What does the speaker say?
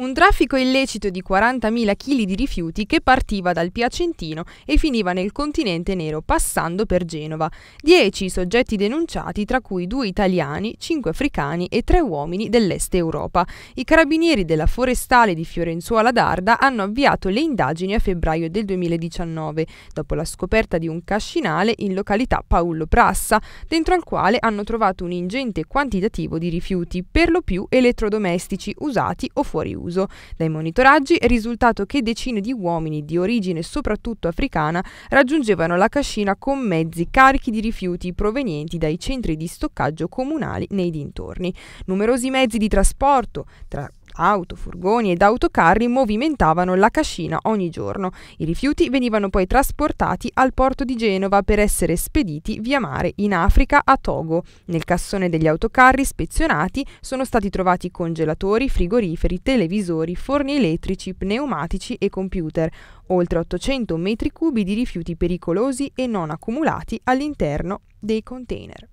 Un traffico illecito di 40.000 kg di rifiuti che partiva dal Piacentino e finiva nel continente nero passando per Genova. Dieci soggetti denunciati, tra cui due italiani, cinque africani e tre uomini dell'est Europa. I carabinieri della forestale di Fiorenzuola d'Arda hanno avviato le indagini a febbraio del 2019, dopo la scoperta di un cascinale in località Paolo Prassa, dentro al quale hanno trovato un ingente quantitativo di rifiuti, per lo più elettrodomestici usati o fuori uso escluso dai monitoraggi, è risultato che decine di uomini di origine soprattutto africana raggiungevano la cascina con mezzi carichi di rifiuti provenienti dai centri di stoccaggio comunali nei dintorni. Numerosi mezzi di trasporto, tra auto, furgoni ed autocarri movimentavano la cascina ogni giorno. I rifiuti venivano poi trasportati al porto di Genova per essere spediti via mare in Africa a Togo. Nel cassone degli autocarri spezionati sono stati trovati congelatori, frigoriferi, televisori, forni elettrici, pneumatici e computer, oltre 800 metri cubi di rifiuti pericolosi e non accumulati all'interno dei container.